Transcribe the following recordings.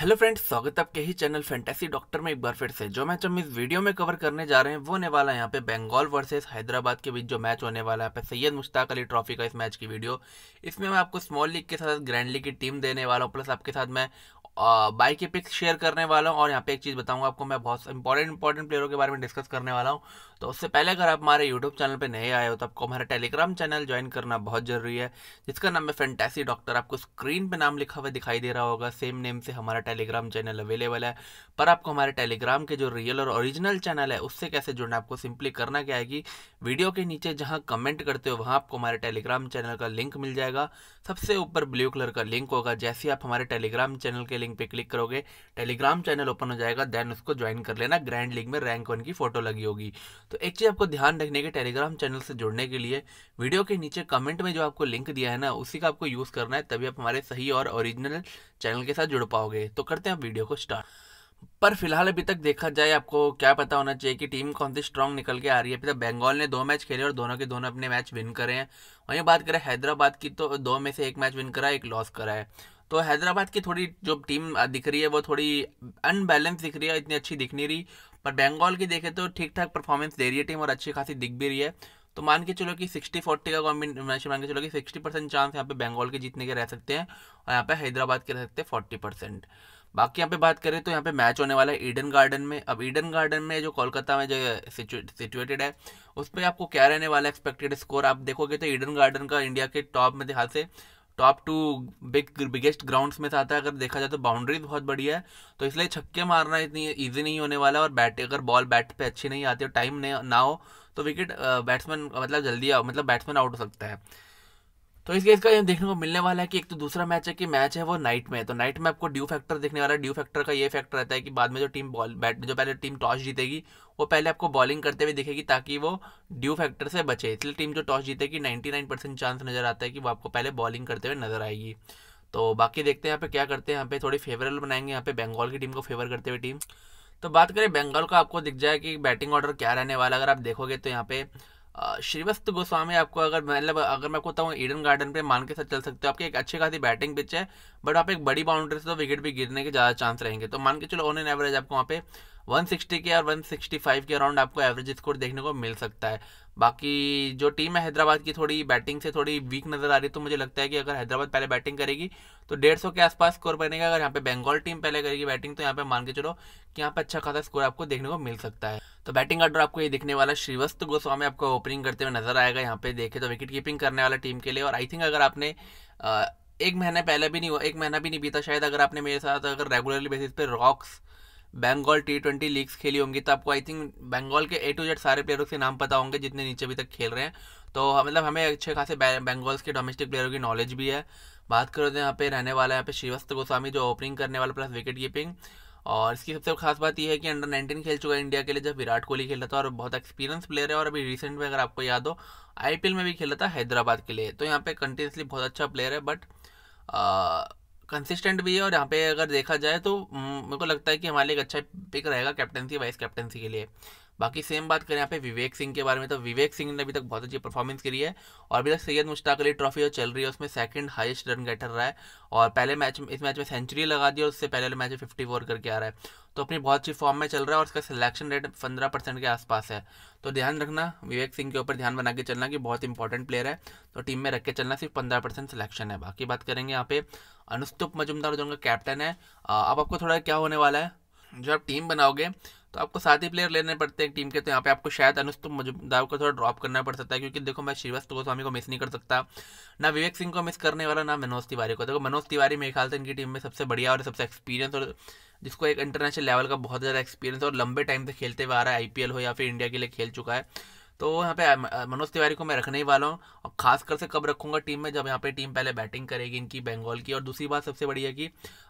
hello friends स्वागत है आपके ही चैनल फैंटेसी डॉक्टर में एक बार फिर से जो मैच हम इस वीडियो में कवर करने जा रहे हैं वो होने वाला है यहाँ पे बंगाल वर्सेस हैदराबाद के बीच जो मैच होने वाला है यहाँ पे सैयद मुश्ताक अली ट्रॉफी का इस मैच की वीडियो इसमें मैं आपको स्मॉल लीग के साथ ग्रैंड लीग की टीम देने वाला हूँ प्लस आपके साथ मैं बाई के पिक्स शेयर करने वाला हूँ और यहाँ पे एक चीज़ बताऊँगा आपको मैं बहुत इंपॉर्टेंट इंपॉर्टेंट प्लेयरों के बारे में डिस्कस करने वाला हूँ तो उससे पहले अगर आप हमारे यूट्यूब चैनल पर नए आए हो तो आपको हमारा टेलीग्राम चैनल ज्वाइन करना बहुत जरूरी है जिसका नाम है फेंटेसी डॉक्टर आपको स्क्रीन पर नाम लिखा हुआ दिखाई दे रहा होगा सेम नेम से हमारा टेलीग्राम चैनल अवेलेबल है पर आपको हमारे टेलीग्राम के जो रियल और ओरिजिनल चैनल है उससे कैसे जुड़ना आपको सिंपली करना क्या है कि वीडियो के नीचे जहाँ कमेंट करते हो वहाँ आपको हमारे टेलीग्राम चैनल का लिंक मिल जाएगा सबसे ऊपर ब्लू कलर का लिंक होगा जैसे आप हमारे टेलीग्राम चैनल के लिंक पर क्लिक करोगे टेलीग्राम चैनल ओपन हो जाएगा देन उसको ज्वाइन कर लेना ग्रैंड लीग में रैंक वन की फोटो लगी होगी तो एक चीज़ आपको ध्यान रखने के टेलीग्राम चैनल से जुड़ने के लिए वीडियो के नीचे कमेंट में जो आपको लिंक दिया है ना उसी का आपको यूज़ करना है तभी आप हमारे सही और ओरिजिनल चैनल के साथ जुड़ पाओगे तो करते हैं वीडियो को स्टार्ट पर फिलहाल अभी तक देखा जाए आपको क्या पता होना चाहिए कि टीम कौन सी स्ट्रांग निकल के आ रही है अभी तक बंगाल ने दो मैच खेले और दोनों के दोनों अपने मैच विन करे हैं वहीं बात करें हैदराबाद की तो दो में से एक मैच विन करा एक लॉस करा है तो हैदराबाद की थोड़ी जो टीम दिख रही है वो थोड़ी अनबैलेंस दिख रही है इतनी अच्छी दिख नहीं रही पर बंगाल की देखें तो ठीक ठाक परफॉर्मेंस दे रही है टीम और अच्छी खासी दिख भी रही है तो मान के चलो कि सिक्सटी फोर्टी का कॉम्बिनेशन मान के चलो कि सिक्सटी परसेंट चांस यहाँ पे बंगाल के जीतने के रह सकते हैं और यहाँ पे हैदराबाद के रह सकते हैं फोर्टी परसेंट बाकी यहाँ पे बात करें तो यहाँ पे मैच होने वाला है ईडन गार्डन में अब ईडन गार्डन में जो कोलकाता में जो सिचुएटेड है उस पर आपको क्या रहने वाला एक्सपेक्टेड स्कोर आप देखोगे तो ईडन गार्डन का इंडिया के टॉप में ख्याल से top two big biggest grounds में से आता है अगर देखा जाए तो बाउंड्रीज बहुत बढ़िया है तो इसलिए छक्के मारना इतनी ईजी नहीं होने वाला और बैट अगर बॉल बैट पर अच्छी नहीं आती और टाइम ना हो तो विकेट बैट्समैन मतलब जल्दी मतलब बैट्समैन आउट हो सकता है तो इस इसका का ये देखने को मिलने वाला है कि एक तो दूसरा मैच है कि मैच है वो नाइट में है तो नाइट में आपको ड्यू फैक्टर देखने वाला है ड्यू फैक्टर का ये फैक्टर रहता है कि बाद में जो टीम बॉल बैट जो पहले टीम टॉस जीतेगी वो पहले आपको बॉलिंग करते हुए दिखेगी ताकि वो ड्यू फैक्टर से बचे इसलिए टीम जो टॉस जीतेगी नाइन्टी नाइन परसेंट चांस नजर आता है कि वो आपको पहले बॉलिंग करते हुए नजर आएगी तो बाकी देखते हैं यहाँ पे क्या करते हैं यहाँ पे थोड़ी फेवरेबल बनाएंगे यहाँ पे बंगाल की टीम को फेवर करते हुए टीम तो बात करें बंगाल का आपको दिख जाए कि बैटिंग ऑर्डर क्या रहने वाला अगर आप देखोगे तो यहाँ पे श्रीवस्त गोस्वामी आपको अगर मतलब अगर मैं कहता हूँ ईडन गार्डन पे मान के साथ चल सकते हो आपकी एक अच्छी खासी बैटिंग पिच है बट आप एक बड़ी बाउंड्री से तो विकेट भी गिरने के ज़्यादा चांस रहेंगे तो मान के चलो ऑन एन एवरेज आपको वहाँ पे 160 के और 165 के अराउंड आपको एवरेज स्कोर देखने को मिल सकता है बाकी जो टीम है हैदराबाद की थोड़ी बैटिंग से थोड़ी वीक नज़र आ रही तो मुझे लगता है कि अगर हैदराबाद पहले बैटिंग करेगी तो डेढ़ सौ के आसपास स्कोर बनेगा अगर यहाँ पे बंगाल टीम पहले करेगी बैटिंग तो यहाँ पे मान के चलो कि यहाँ पे अच्छा खासा स्कोर आपको देखने को मिल सकता है तो बैटिंग ऑर्डर आपको ये दिखने वाला श्रीवस्त गोस्वामी आपको ओपनिंग करते हुए नजर आएगा यहाँ पे देखे तो विकेट कीपिंग करने वाला टीम के लिए और आई थिंक अगर आपने एक महीने पहले भी नहीं हुआ एक महीना भी नहीं बीता शायद अगर आपने मेरे साथ अगर रेगुलरली बेसिस पे Rox Bengal T twenty leagues खेली होंगी तो आपको आई थिंक बंगाल के ए टू जेड सारे प्लेयरों के नाम पता होंगे जितने नीचे अभी तक खेल रहे हैं तो मतलब हमें अच्छे खासे बंगाल्स के डोमेस्टिक प्लेयरों की नॉलेज भी है बात करो तो यहाँ पे रहने वाला है यहाँ पे श्रीवस्त गोस्वामी जो ओपनिंग करने वाला प्लस विकेट कीपिंग और इसकी सबसे खास बात यह है कि अंडर नाइनटीन खेल चुका है इंडिया के लिए जब विराट कोहली खेला था और बहुत एक्सपीरियंस प्लेयर है और अभी रिसेंट में अगर आपको याद हो आईपीएल में भी खेला था हैदराबाद के लिए तो यहाँ पे कंटिन्यूसली बहुत अच्छा प्लेयर है बट कंसिस्टेंट भी है और यहाँ पे अगर देखा जाए तो हम्म, मेरे को लगता है कि हमारे लिए एक अच्छा पिक रहेगा कैप्टनसी वाइस कैप्टनसी के लिए बाकी सेम बात करें यहाँ पे विवेक सिंह के बारे में तो विवेक सिंह ने अभी तक बहुत अच्छी परफॉर्मेंस करी है और अभी तक सैयद मुश्ताक अली ट्रॉफी जो चल रही है उसमें सेकंड हाईएस्ट रन गेटर रहा है और पहले मैच इस मैच में सेंचुरी लगा दी और उससे पहले मैच में फिफ्टी फोर करके आ रहा है तो अपनी बहुत अच्छी फॉर्म में चल रहा है और उसका सिलेक्शन रेट पंद्रह परसेंट के आसपास है तो ध्यान रखना विवेक सिंह के ऊपर ध्यान बना के चलना कि बहुत इंपॉर्टेंट प्लेयर है तो टीम में रख के चलना सिर्फ पंद्रह परसेंट सिलेक्शन है बाकी बात करेंगे यहाँ पे अनुस्तुप मजुमदार जो उनका कैप्टन है अब आपको थोड़ा क्या होने वाला है जब आप टीम बनाओगे तो आपको सात ही प्लेयर लेने पड़ते हैं टीम के तो यहाँ पे आपको शायद अनुस्तुप मजुमदार को थोड़ा ड्रॉप करना पड़ सकता है क्योंकि देखो मैं श्रीवस्त गोस्वामी को मिस नहीं कर सकता ना विवेक सिंह को मिस करने वाला ना मनोज तिवारी को देखो मनोज तिवारी मेरे ख्याल से इनकी टीम में सबसे बढ़िया और सबसे एक्सपीरियंस और जिसको एक इंटरनेशनल लेवल का बहुत ज़्यादा एक्सपीरियंस और लंबे टाइम से खेलते हुए आ रहा है आई हो या फिर इंडिया के लिए खेल चुका है तो यहाँ पे मनोज तिवारी को मैं रखने ही वाला हूँ और कर से कब रखूँगा टीम में जब यहाँ पे टीम पहले बैटिंग करेगी इनकी बंगाल की और दूसरी बात सबसे बड़ी है कि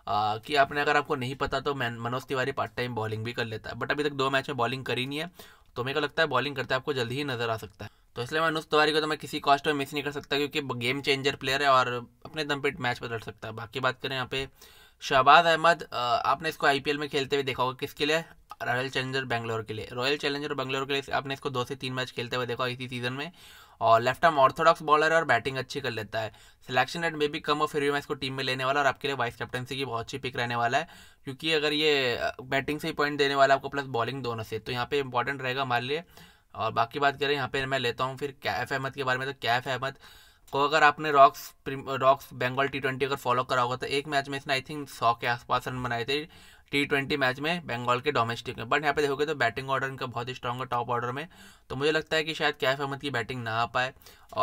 आ, कि आपने अगर आपको नहीं पता तो मैं Manoj Tiwari part time bowling भी कर लेता है बट अभी तक दो मैच में बॉलिंग करी नहीं है तो मेरे को लगता है बॉलिंग करते आपको जल्दी ही नजर आ सकता है तो इसलिए मैं अनुज तिवारी को तो मैं किसी कॉस्ट में मिस नहीं कर सकता क्योंकि गेम चेंजर प्लेयर है और अपने दम पे मैच बदल सकता है बाकी बात करें यहाँ पे शहबाज अहमद आपने इसको आईपीएल में खेलते हुए देखा होगा किसके लिए रॉयल चैलेंजर बैंगलोर के लिए रॉयल चैलेंजर बैंगलोर के लिए आपने इसको दो से तीन मैच खेलते हुए देखा इसी सीजन में और लेफ्ट आर्म ऑर्थोडॉक्स बॉलर है और बैटिंग अच्छी कर लेता है सिलेक्शन रेट मे भी कम हो फिर भी मैं इसको टीम में लेने वाला और आपके लिए वाइस कैप्टनसी की बहुत अच्छी पिक रहने वाला है क्योंकि अगर ये बैटिंग से ही पॉइंट देने वाला है आपको प्लस बॉलिंग दोनों से तो यहाँ पे इंपॉर्टेंट रहेगा हमारे लिए और बाकी बात करें यहाँ पे मैं लेता हूँ फिर कैफ अहमद के बारे में तो कैफ अहमद को तो अगर आपने Rox Rox Bengal T twenty अगर फॉलो करा होगा तो एक मैच में इसने आई थिंक सौ के आसपास रन बनाए थे टी ट्वेंटी मैच में बंगाल के डोमेस्टिक में बट यहाँ पे देखोगे तो बैटिंग ऑर्डर इनका बहुत ही स्ट्रॉन्ग है टॉप ऑर्डर में तो मुझे लगता है कि शायद कैफ अहमद की बैटिंग ना आ पाए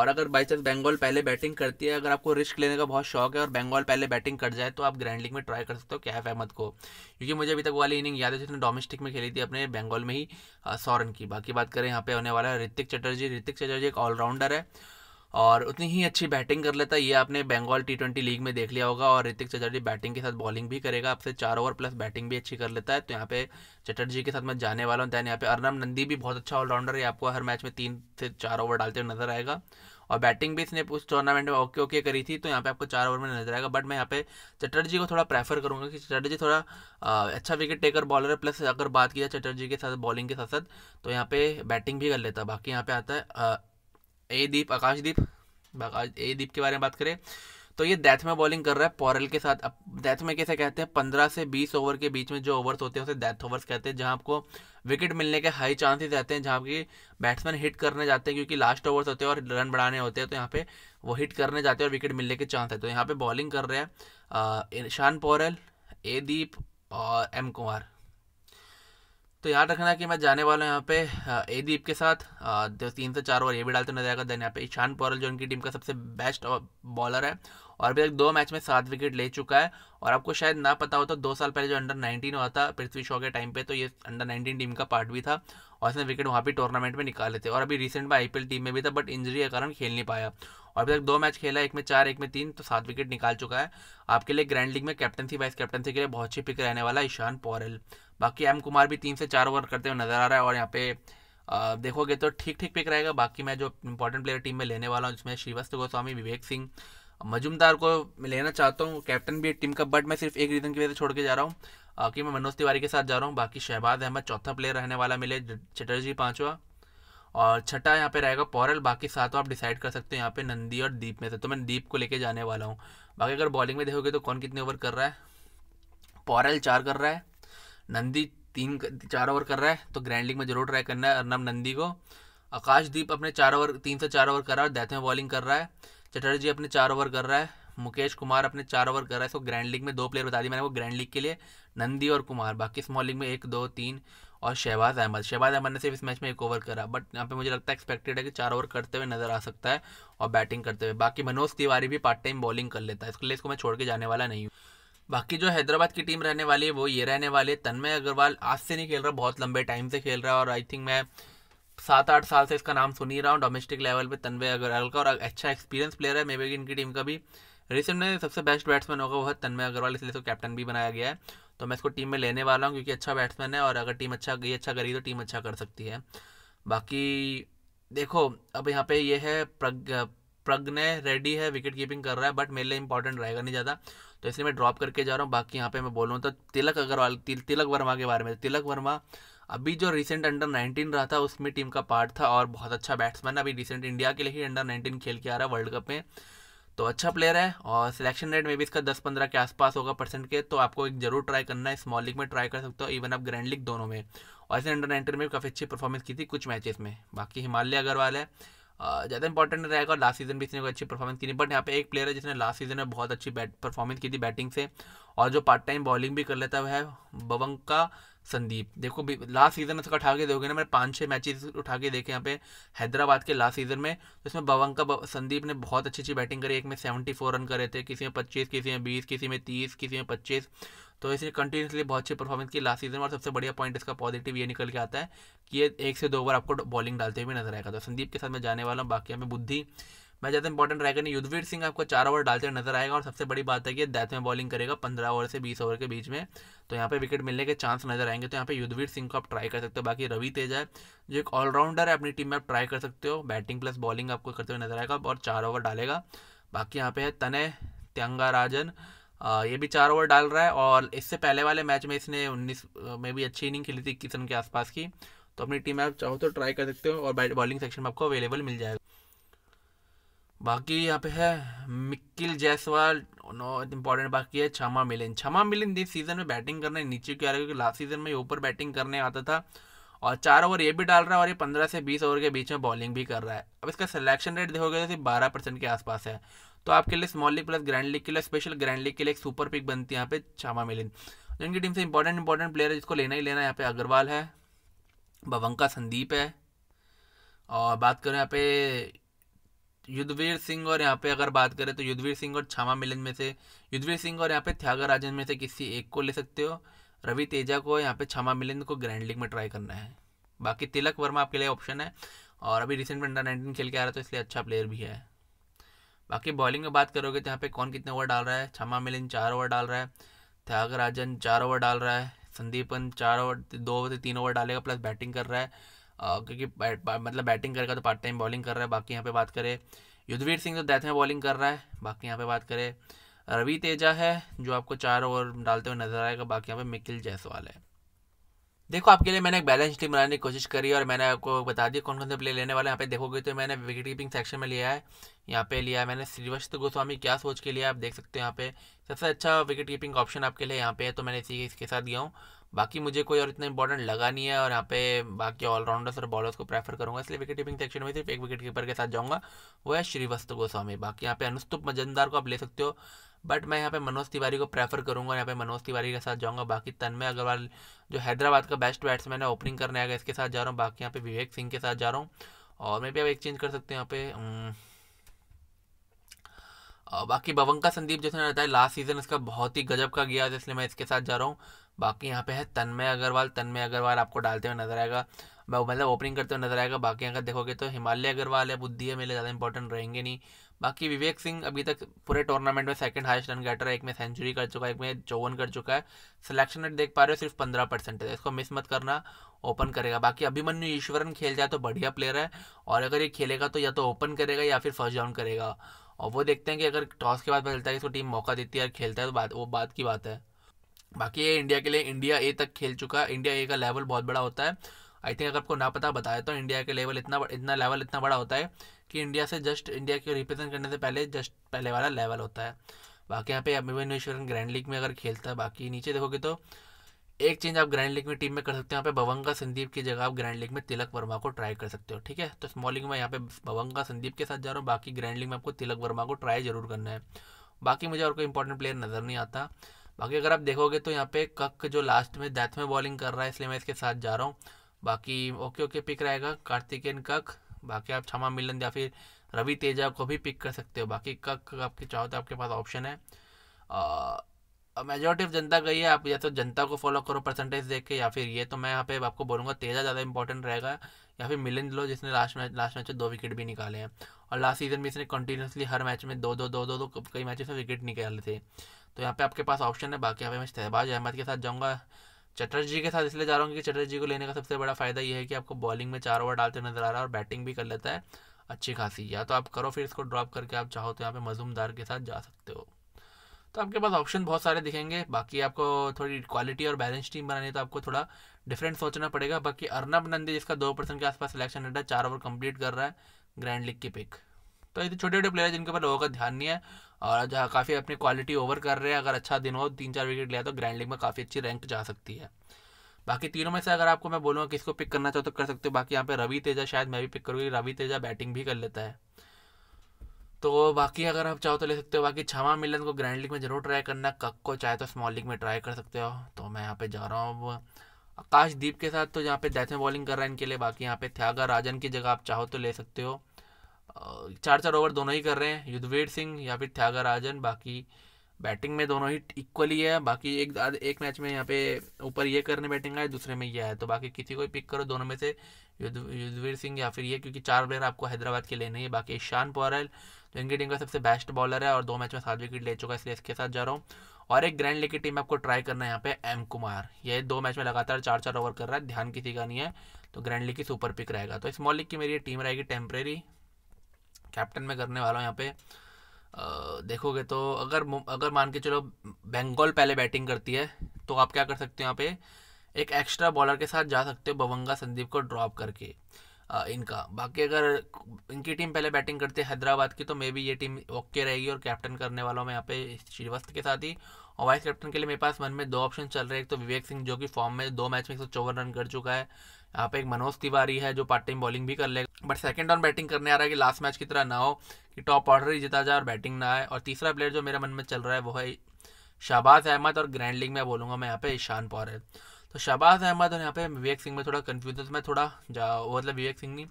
और अगर बाई चांस बंगाल पहले बैटिंग करती है अगर आपको रिस्क लेने का बहुत शौक है और बंगाल पहले बैटिंग कर जाए तो आप ग्रैंड लीग में ट्राई कर सकते हो कैफ अहमद को क्योंकि मुझे अभी तक वाली इनिंग याद है जिसने डोमेस्टिक में खेली थी अपने बंगाल में ही सौ रन की बाकी बात करें यहाँ पे होने वाला है ऋतिक चटर्जी ऋतिक चटर्जी एक ऑलराउंडर है और उतनी ही अच्छी बैटिंग कर लेता है ये आपने बंगाल टी ट्वेंटी लीग में देख लिया होगा और ऋतिक चटर्जी बैटिंग के साथ बॉलिंग भी करेगा आपसे चार ओवर प्लस बैटिंग भी अच्छी कर लेता है तो यहाँ पे चटर्जी के साथ मैं जाने वाला हूँ दैन यहाँ पे अर्नब नंदी भी बहुत अच्छा ऑलराउंडर है आपको हर मैच में तीन से चार ओवर डालते हुए नजर आएगा और बैटिंग भी इसने उस टूर्नामेंट में ओके ओके करी थी तो यहाँ पे आपको चार ओवर में नजर आएगा बट मैं यहाँ पे चटर्जी को थोड़ा प्रेफर करूँगा कि चटर्जी थोड़ा आ, अच्छा विकेट टेकर बॉलर है प्लस अगर बात किया चटर्जी के साथ बॉलिंग के साथ साथ तो यहाँ पे बैटिंग भी कर लेता बाकी यहाँ पे आता है ए दीप आकाशदीप ए दीप के बारे में बात करें तो ये डेथ में बॉलिंग कर रहा है पॉरल के साथ अब डेथ में कैसे कहते हैं पंद्रह से बीस ओवर के बीच में जो ओवर्स होते हैं उसे डेथ ओवर्स कहते हैं जहां आपको विकेट मिलने के हाई चांसेस रहते हैं जहां की बैट्समैन हिट करने जाते हैं क्योंकि लास्ट ओवर्स होते हैं और रन बढ़ाने होते हैं तो यहाँ पे वो हिट करने जाते हैं और विकेट मिलने के चांस है तो यहाँ पे बॉलिंग कर रहे हैं ईशान पौरल ए दीप और एम कुमार तो याद रखना कि मैं जाने वाला हूँ यहाँ पे ए दीप के साथ तीन से चार ओवर ये भी डालते नजर आएगा देन यहाँ पे ईशान पौरल जो उनकी टीम का सबसे बेस्ट बॉलर है और अभी तक दो मैच में सात विकेट ले चुका है और आपको शायद ना पता हो तो दो साल पहले जो अंडर 19 हुआ था पृथ्वी शॉ के टाइम पे तो ये अंडर 19 टीम का पार्ट भी था और इसने विकेट वहाँ भी टूर्नामेंट में निकाले थे और अभी रिसेंट में आईपीएल टीम में भी था बट इंजरी के कारण खेल नहीं पाया और अभी तक दो मैच खेला एक में चार एक में तीन तो सात विकेट निकाल चुका है आपके लिए ग्रैंड लीग में कैप्टनसी वाइस कैप्टनसी के लिए बहुत अच्छी पिक रहने वाला ईशान पौरल बाकी एम कुमार भी तीन से चार ओवर करते हुए नजर आ रहा है और यहाँ पे देखोगे तो ठीक ठीक पिक रहेगा बाकी मैं जो इंपॉर्टेंट प्लेयर टीम में लेने वाला हूँ जिसमें श्रीवास्तव गोस्वामी विवेक सिंह मजुमदार को मैं लेना चाहता हूँ कैप्टन भी टीम का बट मैं सिर्फ एक रीज़न की वजह से छोड़ के जा रहा हूँ कि मैं मनोज तिवारी के साथ जा रहा हूँ बाकी शहबाज अहमद चौथा प्लेयर रहने वाला मिले चटर्जी पाँचवा और छठा यहाँ पे रहेगा पौरल बाकी सातों आप डिसाइड कर सकते हो यहाँ पे नंदी और दीप में से तो मैं दीप को लेके जाने वाला हूँ बाकी अगर बॉलिंग में देखोगे तो कौन कितने ओवर कर रहा है पौरल चार कर रहा है नंदी तीन चार ओवर कर रहा है तो ग्रैंड लीग में जरूर ट्राई करना है अर्नब नंदी को आकाशदीप अपने चार ओवर तीन से चार ओवर कर रहा है और दैथ में बॉलिंग कर रहा है चटर्जी अपने चार ओवर कर रहा है मुकेश कुमार अपने चार ओवर कर रहा है सो ग्रैंड लीग में दो प्लेयर बता दी मैंने वो ग्रैंड लीग के लिए नंदी और कुमार बाकी स्मॉल लीग में एक दो तीन और शहबाज अहमद शहबाज अहमद ने सिर्फ इस मैच में एक ओवर करा बट यहाँ पे मुझे लगता है एक्सपेक्टेड है कि चार ओवर करते हुए नजर आ सकता है और बैटिंग करते हुए बाकी मनोज तिवारी भी पार्ट टाइम बॉलिंग कर लेता है इसके लिए इसको मैं छोड़ के जाने वाला नहीं हूँ बाकी जो हैदराबाद की टीम रहने वाली है वो ये रहने वाली है तन्मय अग्रवाल आज से नहीं खेल रहा बहुत लंबे टाइम से खेल रहा है और आई थिंक मैं सात आठ साल से इसका नाम सुन ही रहा हूँ डोमेस्टिक लेवल पे तनवे अग्रवाल का और अच्छा एक्सपीरियंस प्लेयर है मे बी इनकी टीम का भी रिसेंट में सबसे बेस्ट बैट्समैन होगा वो है अग्रवाल इसलिए इसको तो कैप्टन भी बनाया गया है तो मैं इसको टीम में लेने वाला हूँ क्योंकि अच्छा बैट्समैन है और अगर टीम अच्छा ये अच्छा करी तो टीम अच्छा कर सकती है बाकी देखो अब यहाँ पे ये है प्रग प्रज्ञय रेडी है विकेट कीपिंग कर रहा है बट मेरे लिए इंपॉर्टेंट रहेगा नहीं ज़्यादा तो इसलिए मैं ड्रॉप करके जा रहा हूँ बाकी यहाँ पे मैं बोलूँ तो तिलक अग्रवाल तिल, तिलक वर्मा के बारे में तिलक वर्मा अभी जो रिसेंट अंडर 19 रहा था उसमें टीम का पार्ट था और बहुत अच्छा बैट्समैन अभी रिसेंट इंडिया के लिए ही अंडर 19 खेल के आ रहा है वर्ल्ड कप में तो अच्छा प्लेयर है और सिलेक्शन रेट में भी इसका 10-15 के आसपास होगा परसेंट के तो आपको एक जरूर ट्राई करना है स्मॉल लीग में ट्राई कर सकते हो इवन आप ग्रैंड लीग दोनों में और इसने अंडर नाइनटीन में काफ़ी अच्छी परफॉर्मेंस की थी कुछ मैचेस में बाकी हिमालय अग्रवाल है ज़्यादा इंपॉर्टेंट रहेगा रहेगा लास्ट सीजन भी इसने को अच्छी परफॉर्मेंस की थी बट यहाँ पे एक प्लेयर है जिसने लास्ट सीजन में बहुत अच्छी बैट परफॉर्मेंस की थी बैटिंग से और जो पार्ट टाइम बॉलिंग भी कर लेता है बवंग का संदीप देखो लास्ट सीजन में उसका तो उठा के देखोगे ना मैंने पाँच छः मैचेस उठा के देखे यहाँ पे हैदराबाद के लास्ट सीजन में तो इसमें बवंका का संदीप ने बहुत अच्छी अच्छी बैटिंग करी एक में सेवेंटी फोर रन करे थे किसी में पच्चीस किसी में बीस किसी में तीस किसी में पच्चीस तो इसने कंटिन्यूसली बहुत अच्छी परफॉर्मेंस की लास्ट सीजन में और सबसे बढ़िया पॉइंट इसका पॉजिटिव ये निकल के आता है कि ये एक से दो बार आपको बॉलिंग डालते हुए नजर आएगा तो संदीप के साथ मैं जाने वाला हूँ बाकी हमें बुद्धि मैं ज़्यादा इंपॉर्टेंट रहेगा नहीं युद्धवीर सिंह आपको चार ओवर डालते नजर आएगा और सबसे बड़ी बात है कि डेथ में बॉलिंग करेगा पंद्रह ओवर से बीस ओवर के बीच में तो यहाँ पे विकेट मिलने के चांस नजर आएंगे तो यहाँ पे युद्धवीर सिंह को आप ट्राई कर सकते हो बाकी रवि तेजा है जो एक ऑलराउंडर है अपनी टीम में आप ट्राई कर सकते हो बैटिंग प्लस बॉलिंग आपको करते हुए नजर आएगा और चार ओवर डालेगा बाकी यहाँ पे है तने राजन आ, ये भी चार ओवर डाल रहा है और इससे पहले वाले मैच में इसने उन्नीस में भी अच्छी इनिंग खेली थी रन के आसपास की तो अपनी टीम में आप चाहो तो ट्राई कर सकते हो और बॉलिंग सेक्शन में आपको अवेलेबल मिल जाएगा बाकी यहाँ पे है मिक्किल जायसवाल नो इम्पॉर्टेंट बाकी है क्षमा मिलिन क्षमा मिलिन इस सीज़न में बैटिंग करने नीचे क्यों आ रहा है क्योंकि लास्ट सीज़न में ये ऊपर बैटिंग करने आता था और चार ओवर ये भी डाल रहा है और ये पंद्रह से बीस ओवर के बीच में बॉलिंग भी कर रहा है अब इसका सिलेक्शन रेट देखोगे तो सिर्फ बारह परसेंट के आसपास है तो आपके लिए small league plus grand league के लिए स्पेशल ग्रैंड लीग के लिए एक सुपर पिक बनती है यहाँ पे छमा मिलिन जिनकी तो टीम से इंपॉर्टेंट इंपॉर्टेंट प्लेयर है जिसको लेना ही लेना है यहाँ पे अग्रवाल है बवंका संदीप है और बात करें यहाँ पे युद्धवीर सिंह और यहाँ पे अगर बात करें तो युद्धवीर सिंह और छामा मिलन में से युद्धवीर सिंह और यहाँ पे त्यागराजन में से किसी एक को ले सकते हो रवि तेजा को यहाँ पे छामा मिलन को ग्रैंड लीग में ट्राई करना है बाकी तिलक वर्मा आपके लिए ऑप्शन है और अभी रिसेंट में अंडर नाइनटीन खेल के आ रहा है तो इसलिए अच्छा प्लेयर भी है बाकी बॉलिंग में बात करोगे तो यहाँ पे कौन कितने ओवर डाल रहा है छमा मिलन चार ओवर डाल रहा है त्यागराजन चार ओवर डाल रहा है संदीपन चार ओवर दो ओवर से तीन ओवर डालेगा प्लस बैटिंग कर रहा है क्योंकि बैट, मतलब बैटिंग करेगा तो पार्ट टाइम बॉलिंग कर रहा है बाकी यहाँ पे बात करें युद्धवीर सिंह तो डेथ में बॉलिंग कर रहा है बाकी यहाँ पे बात करें रवि तेजा है जो आपको चार ओवर डालते हुए नजर आएगा बाकी यहाँ पे मिकिल जायसवाल है देखो आपके लिए मैंने एक बैलेंस टीम बनाने की कोशिश करी और मैंने आपको बता दिया कौन कौन से प्ले लेने वाले यहाँ पे देखोगे तो मैंने विकेट कीपिंग सेक्शन में लिया है यहाँ पे लिया है मैंने श्रीवस्त गोस्वामी क्या सोच के लिया आप देख सकते हो यहाँ पे सबसे अच्छा विकेट कीपिंग ऑप्शन आपके लिए यहाँ पे है तो मैंने इसी इसके साथ गया हूँ बाकी मुझे कोई और इतना इंपॉर्टेंट लगा नहीं है और यहाँ पे बाकी ऑलराउंडर्स और बॉलर्स को प्रेफर करूंगा इसलिए विकेट कीपिंग सेक्शन में सिर्फ एक विकेट कीपर के साथ जाऊंगा वो है श्रीवस्त गोस्वामी बाकी यहाँ पे अनुस्तुप मजंदार को आप ले सकते हो बट मैं यहाँ पे मनोज तिवारी को प्रेफर करूंगा यहाँ पे मनोज तिवारी के साथ जाऊँगा बाकी तन्मय अग्रवाल जो हैदराबाद का बेस्ट बैट्समैन है ओपनिंग करने आएगा इसके साथ जा रहा हूँ बाकी यहाँ पे विवेक सिंह के साथ जा रहा हूँ और मैं भी अब एक चेंज कर सकते हैं यहाँ पे बाकी बवंका संदीप जैसे रहता लास्ट सीजन इसका बहुत ही गजब का गया था इसलिए मैं इसके साथ जा रहा हूँ बाकी यहाँ पे है तन्मय अग्रवाल तन्मय अग्रवाल आपको डालते हुए नजर आएगा मतलब ओपनिंग करते हुए नजर आएगा बाकी अगर देखोगे तो हिमालय अग्रवाल है बुद्धि है मेरे ज़्यादा इंपॉर्टेंट रहेंगे नहीं बाकी विवेक सिंह अभी तक पूरे टूर्नामेंट में सेकंड हाईएस्ट रन गेटर है एक में सेंचुरी कर चुका है एक में चौवन कर चुका है सिलेक्शन रेट देख पा रहे हो सिर्फ पंद्रह परसेंट है इसको मिस मत करना ओपन करेगा बाकी अभिमन्यु ईश्वरन खेल जाए तो बढ़िया प्लेयर है और अगर ये खेलेगा तो या तो ओपन करेगा या फिर फर्स्ट डाउन करेगा और वो देखते हैं कि अगर टॉस के बाद पता चलता है इसको टीम मौका देती है और खेलता है तो बात वो बात की बात है बाकी ये इंडिया के लिए इंडिया ए तक खेल चुका है इंडिया ए का लेवल बहुत बड़ा होता है आई थिंक अगर आपको ना पता बताया तो इंडिया के लेवल इतना इतना लेवल इतना बड़ा होता है कि इंडिया से जस्ट इंडिया को रिप्रेजेंट करने से पहले जस्ट पहले वाला लेवल होता है बाकी यहाँ पे अभिमन्वेश्वरन ग्रैंड लीग में अगर खेलता है बाकी नीचे देखोगे तो एक चेंज आप ग्रैंड लीग में टीम में कर सकते हो यहाँ पे बवंगा संदीप की जगह आप ग्रैंड लीग में तिलक वर्मा को ट्राई कर सकते हो ठीक है तो स्मॉल लीग में यहाँ पे बवंगा संदीप के साथ जा रहा हूँ बाकी ग्रैंड लीग में आपको तिलक वर्मा को ट्राई जरूर करना है बाकी मुझे और कोई इंपॉर्टेंट प्लेयर नज़र नहीं आता बाकी अगर आप देखोगे तो यहाँ पे कक जो लास्ट में डेथ में बॉलिंग कर रहा है इसलिए मैं इसके साथ जा रहा हूँ बाकी ओके ओके पिक रहेगा कार्तिकेन कक बाकी आप क्षमा मिलन या फिर रवि तेजा को भी पिक कर सकते हो बाकी कक आपके चाहो तो आपके पास ऑप्शन है मेजोरिटी ऑफ जनता गई है आप या तो जनता को फॉलो करो परसेंटेज देख के या फिर ये तो मैं यहाँ पे आपको बोलूँगा तेजा ज़्यादा इंपॉर्टेंट रहेगा या फिर मिलन लो जिसने लास्ट मैच लास्ट मैच में दो विकेट भी निकाले हैं और लास्ट सीजन में इसने कंटिन्यूसली हर मैच में दो दो दो दो, दो कई मैचेस में विकेट निकाले थे तो यहाँ पे आपके पास ऑप्शन है बाकी यहाँ पे मैं शहबाज अहमद के साथ जाऊँगा चटर्जी के साथ इसलिए जा रहा हूँ कि चटर्जी को लेने का सबसे बड़ा फ़ायदा ये है कि आपको बॉलिंग में चार ओवर डालते नज़र आ रहा है और बैटिंग भी कर लेता है अच्छी खासी या तो आप करो फिर इसको ड्रॉप करके आप चाहो तो यहाँ पे मजूमदार के साथ जा सकते हो तो आपके पास ऑप्शन बहुत सारे दिखेंगे बाकी आपको थोड़ी क्वालिटी और बैलेंस टीम बनानी है तो आपको थोड़ा डिफरेंट सोचना पड़ेगा बाकी अर्नब नंदी जिसका दो परसेंट के आसपास सिलेक्शन रेट है चार ओवर कंप्लीट कर रहा है ग्रैंड लीग की पिक तो ये छोटे छोटे प्लेयर जिनके ऊपर लोगों का ध्यान नहीं है और जहाँ काफ़ी अपनी क्वालिटी ओवर कर रहे हैं अगर अच्छा दिन हो तीन चार विकेट लिया तो ग्रैंड लीग में काफ़ी अच्छी रैंक जा सकती है बाकी तीनों में से अगर आपको मैं बोलूँगा किसको पिक करना चाहो तो कर सकते हो बाकी यहाँ पे रवि तेजा शायद मैं भी पिक करूँगी रवि तेजा बैटिंग भी कर लेता है तो बाकी अगर आप चाहो तो ले सकते हो बाकी छमा मिलन को ग्रैंड लीग में जरूर ट्राई करना कक को चाहे तो स्मॉल लीग में ट्राई कर सकते हो तो मैं यहाँ पे जा रहा हूँ आकाशदीप के साथ तो यहाँ पे डेथ में बॉलिंग कर रहा है इनके लिए बाकी यहाँ पे थ्यागा राजन की जगह आप चाहो तो ले सकते हो चार चार ओवर दोनों ही कर रहे हैं युद्धवीर सिंह या फिर त्यागराजन बाकी बैटिंग में दोनों ही इक्वली है बाकी एक एक मैच में यहाँ पे ऊपर ये करने बैटिंग आए दूसरे में ये है तो बाकी किसी को भी पिक करो दोनों में से युद्ध युद्धवीर सिंह या फिर ये क्योंकि चार प्लेयर आपको हैदराबाद के लेने हैं बाकी ईशान पौरल जो इनकी टीम का सबसे बेस्ट बॉलर है और दो मैच में सात विकेट ले चुका है इसलिए इसके साथ जा रहा हूँ और एक ग्रैंड लीग की टीम आपको ट्राई करना है यहाँ पे एम कुमार ये दो मैच में लगातार चार चार ओवर कर रहा है ध्यान किसी का नहीं है तो ग्रैंड लीग की सुपर पिक रहेगा तो स्मॉल लीग की मेरी टीम रहेगी टेम्प्रेरी कैप्टन में करने वाला हूँ यहाँ पे देखोगे तो अगर अगर मान के चलो बंगाल पहले बैटिंग करती है तो आप क्या कर सकते हो यहाँ पे एक एक्स्ट्रा बॉलर के साथ जा सकते हो बवंगा संदीप को ड्रॉप करके इनका बाकी अगर इनकी टीम पहले बैटिंग करती है हैदराबाद की तो मे बी ये टीम ओके रहेगी और कैप्टन करने वाला हूँ मैं यहाँ पे श्रीवस्त के साथ ही और वाइस कैप्टन के लिए मेरे पास मन में दो ऑप्शन चल रहे हैं एक तो विवेक सिंह जो कि फॉर्म में दो मैच में एक रन कर चुका है यहाँ पे एक मनोज तिवारी है जो पार्ट टाइम बॉलिंग भी कर लेगा बट सेकंड ऑन बैटिंग करने आ रहा है कि लास्ट मैच की तरह ना हो कि टॉप ऑर्डर ही जीता जाए और बैटिंग ना आए और तीसरा प्लेयर जो मेरे मन में चल रहा है वो है शहबाज अहमद और ग्रैंड लीग में बोलूंगा मैं यहाँ पे ईशान पौर है तो शहबाज अहमद और यहाँ पे विवेक सिंह में थोड़ा कन्फ्यूजन में थोड़ा जा मतलब विवेक सिंह नहीं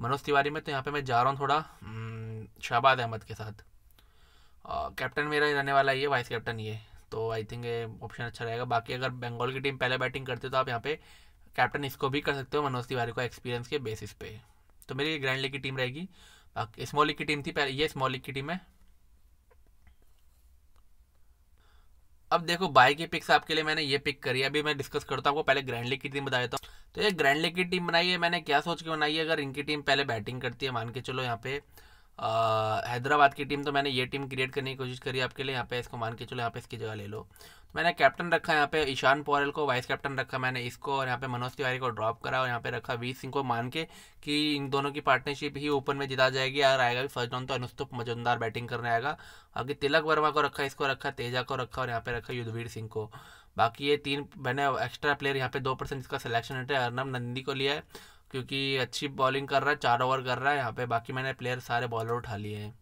मनोज तिवारी में तो यहाँ पे मैं जा रहा हूँ थोड़ा हम्म, शहबाज अहमद के साथ कैप्टन मेरा रहने वाला तो ये वाइस कैप्टन ये तो आई थिंक ये ऑप्शन अच्छा रहेगा बाकी अगर बंगाल की टीम पहले बैटिंग करते तो आप यहाँ पे कैप्टन इसको भी कर सकते हो मनोज तिवारी को एक्सपीरियंस के बेसिस पे तो मेरी ग्रैंड लीग की टीम रहेगी स्मॉल लीग की टीम थी पहले ये स्मॉल लीग की टीम है अब देखो बाई की पिक्स आपके लिए मैंने ये पिक करी अभी मैं डिस्कस करता हूँ पहले ग्रैंड लीग की टीम बता देता हूँ तो ये ग्रैंड लीग की टीम बनाई है मैंने क्या सोच के बनाई है अगर इनकी टीम पहले बैटिंग करती है मान के चलो यहाँ पे हैदराबाद की टीम तो मैंने ये टीम क्रिएट करने की कोशिश करी आपके लिए यहाँ पे इसको मान के चलो यहाँ पे इसकी जगह ले लो तो मैंने कैप्टन रखा यहाँ पे ईशान पोरेल को वाइस कैप्टन रखा मैंने इसको और यहाँ पे मनोज तिवारी को ड्रॉप करा और यहाँ पे रखा वीर सिंह को मान के कि इन दोनों की पार्टनरशिप ही ओपन में जिता जाएगी अगर आएगा भी फर्स्ट डाउन तो अनुस्तुप मजुमदार बैटिंग करने आएगा आगे तिलक वर्मा को रखा इसको रखा तेजा को रखा और यहाँ पे रखा युद्धवीर सिंह को बाकी ये तीन मैंने एक्स्ट्रा प्लेयर यहाँ पे दो परसेंट इसका सिलेक्शन है अर्नब नंदी को लिया है क्योंकि अच्छी बॉलिंग कर रहा है चार ओवर कर रहा है यहाँ पे बाकी मैंने प्लेयर सारे बॉलर उठा लिए हैं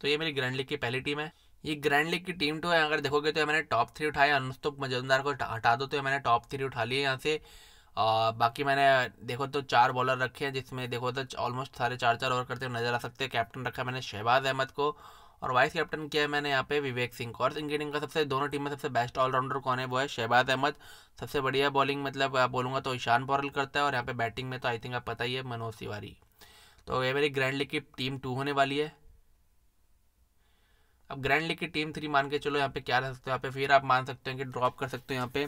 तो ये मेरी ग्रैंड लीग की पहली टीम है ये ग्रैंड लीग की टीम तो है अगर देखोगे तो मैंने टॉप थ्री उठाए अनुस्तुप तो मजुमदार को हटा दो तो मैंने टॉप थ्री उठा लिए यहाँ से और बाकी मैंने देखो तो चार बॉलर रखे हैं जिसमें देखो तो ऑलमोस्ट सारे चार चार ओवर करते हुए नजर आ सकते हैं कैप्टन रखा मैंने शहबाज अहमद को और वाइस कैप्टन किया है मैंने यहाँ पे विवेक सिंह को और इनकी टीम का सबसे दोनों टीम में सबसे बेस्ट ऑलराउंडर कौन है वो है शहबाज अहमद सबसे बढ़िया बॉलिंग मतलब बोलूँगा तो ईशान पोरल करता है और यहाँ पे बैटिंग में तो आई थिंक आप पता ही है मनोज तिवारी तो ये मेरी ग्रैंड लीग की टीम टू होने वाली है अब ग्रैंड लीग की टीम थ्री मान के चलो यहाँ पे क्या रह सकते हो यहाँ पे फिर आप मान सकते हैं कि ड्रॉप कर सकते हो यहाँ पे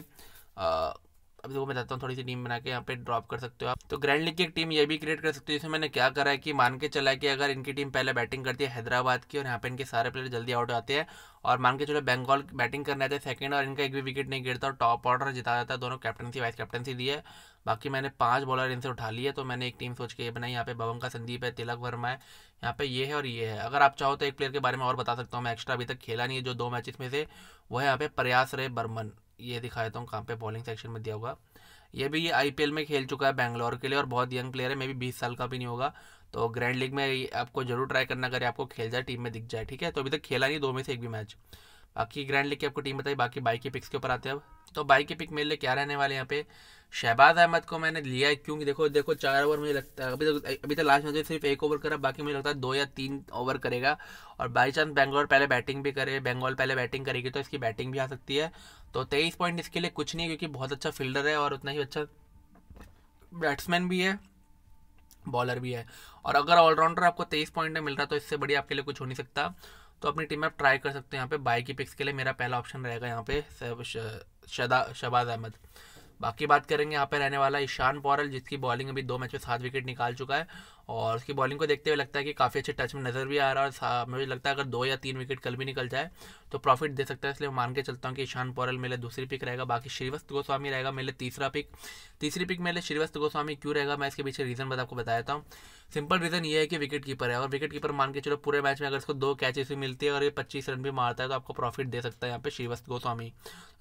अभी देखो मैं बताता हूँ थोड़ी सी टीम बना के यहाँ पे ड्रॉप कर सकते हो आप तो ग्रैंड लीग की एक टीम ये भी क्रिएट कर सकते हो जिसमें मैंने क्या करा है कि मान के चला कि अगर इनकी टीम पहले बैटिंग करती है हैदराबाद की और यहाँ पे इनके सारे प्लेयर जल्दी आउट आते हैं और मान के चलो बंगाल बैटिंग करने आते हैं सेकंड और इनका एक भी विकेट नहीं गिरता और टॉप ऑर्डर जिता जाता है दोनों कैप्टनसी वाइस कैप्टनसी दी है बाकी मैंने पाँच बॉलर इनसे उठा लिया तो मैंने एक टीम सोच के ये बनाई यहाँ पे का संदीप है तिलक वर्मा है यहाँ पे ये है और ये है अगर आप चाहो तो एक प्लेयर के बारे में और बता सकता हूँ मैं एक्स्ट्रा अभी तक खेला नहीं है जो दो मैचेस में से वो है यहाँ पे प्रयास रे बर्मन ये दिखा देता हूँ कहाँ पे बॉलिंग सेक्शन में दिया होगा ये भी ये आईपीएल में खेल चुका है बैंगलोर के लिए और बहुत यंग प्लेयर है मे भी बीस साल का भी नहीं होगा तो ग्रैंड लीग में आपको जरूर ट्राई करना करें आपको खेल जाए टीम में दिख जाए ठीक है तो अभी तक खेला नहीं दो में से एक भी मैच बाकी ग्रैंड लीग की आपको टीम बताई बाकी बाइक के पिक्स के ऊपर आते हैं अब तो बाइक के पिक मेरे लिए क्या रहने वाले यहाँ पे शहबाज अहमद को मैंने लिया क्योंकि देखो देखो चार ओवर मुझे लगता है अभी तक तो, अभी तक तो लास्ट मैच में सिर्फ एक ओवर करा बाकी मुझे लगता है दो या तीन ओवर करेगा और बाई चांस बैंगलोर पहले बैटिंग भी करे बंगाल पहले बैटिंग करेगी तो इसकी बैटिंग भी आ सकती है तो तेईस पॉइंट इसके लिए कुछ नहीं है क्योंकि बहुत अच्छा फील्डर है और उतना ही अच्छा बैट्समैन भी है बॉलर भी है और अगर ऑलराउंडर आपको तेईस पॉइंट में मिल रहा तो इससे बढ़िया आपके लिए कुछ हो नहीं सकता तो अपनी टीम में आप ट्राई कर सकते हो यहाँ पे बाई की पिक्स के लिए मेरा पहला ऑप्शन रहेगा यहाँ पे शदा अहमद बाकी बात करेंगे यहाँ पे रहने वाला ईशान पौरल जिसकी बॉलिंग अभी दो मैच में सात विकेट निकाल चुका है और उसकी बॉलिंग को देखते हुए लगता है कि काफ़ी अच्छे टच में नज़र भी आ रहा है और मुझे लगता है अगर दो या तीन विकेट कल भी निकल जाए तो प्रॉफिट दे सकता है इसलिए मान के चलता हूँ कि ईशान पौरल मेरे दूसरी पिक रहेगा बाकी श्रीवस्त गोस्वामी रहेगा मेरे तीसरा पिक तीसरी पिक मेरे श्रीवस्त गोस्वामी क्यों रहेगा मैं इसके पीछे रीज़न बता आपको बताता हूँ सिंपल रीज़न ये है कि विकेट कीपर है और विकेट कीपर मान के चलो पूरे मैच में अगर इसको दो कैचेस भी मिलती है और ये पच्चीस रन भी मारता है तो आपको प्रॉफिट दे सकता है यहाँ पे श्रीवस्त गोस्वामी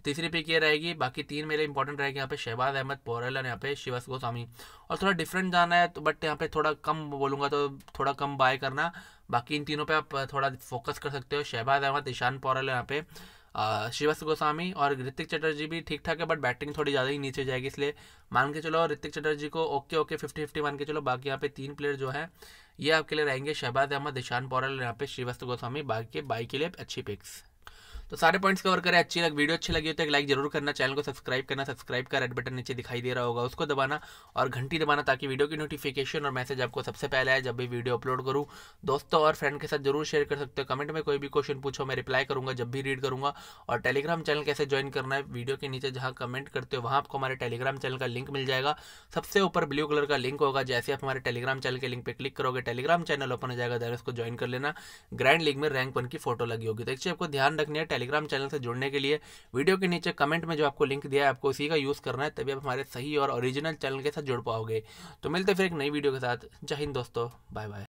तीसरी पिक ये रहेगी बाकी तीन मेरे इंपॉर्टेंट रहेगी यहाँ पे शहबाज अहमद पोरल और यहाँ पे शिवस गोस्वामी और थोड़ा डिफरेंट जाना है तो बट यहाँ पे थोड़ा कम बोलूँगा तो थोड़ा कम बाय करना बाकी इन तीनों पे आप थोड़ा फोकस कर सकते हो शहबाज अहमद ईशान पोरल यहाँ पे शिवस गोस्वामी और ऋतिक चटर्जी भी ठीक ठाक है बट बैटिंग थोड़ी ज़्यादा ही नीचे जाएगी इसलिए मान के चलो ऋतिक चटर्जी को ओके ओके फिफ्टी फिफ्टी मान के चलो बाकी यहाँ पे तीन प्लेयर जो है ये आपके लिए रहेंगे शहबाज अहमद ईशान पोरल यहाँ पे श्रीवस्त गोस्वामी बाकी बाई के लिए अच्छी पिक्स तो सारे पॉइंट्स कवर करें अच्छी लग वीडियो अच्छी लगी हो तो एक लाइक जरूर करना चैनल को सब्सक्राइब करना सब्सक्राइब का रेड बटन नीचे दिखाई दे रहा होगा उसको दबाना और घंटी दबाना ताकि वीडियो की नोटिफिकेशन और मैसेज आपको सबसे पहले आए जब भी वीडियो अपलोड करूँ दोस्तों और फ्रेंड के साथ जरूर शेयर कर सकते हो कमेंट में कोई भी क्वेश्चन पूछो मैं रिप्लाई करूँगा जब भी रीड करूँगा और टेलीग्राम चैनल कैसे ज्वाइन करना है वीडियो के नीचे जहाँ कमेंट करते हो वहाँ आपको हमारे टेलीग्राम चैनल का लिंक मिल जाएगा सबसे ऊपर ब्लू कलर का लिंक होगा जैसे आप हमारे टेलीग्राम चैनल के लिंक पर क्लिक करोगे टेलीग्राम चैनल ओपन हो जाएगा उसको ज्वाइन कर लेना ग्रैंड लीग में रैंक वन की फोटो लगी होगी तो एक चीज आपको ध्यान रखना है टेलीग्राम चैनल से जुड़ने के लिए वीडियो के नीचे कमेंट में जो आपको लिंक दिया है आपको उसी का यूज़ करना है तभी आप हमारे सही और ओरिजिनल चैनल के साथ जुड़ पाओगे तो मिलते फिर एक नई वीडियो के साथ जय हिंद दोस्तों बाय बाय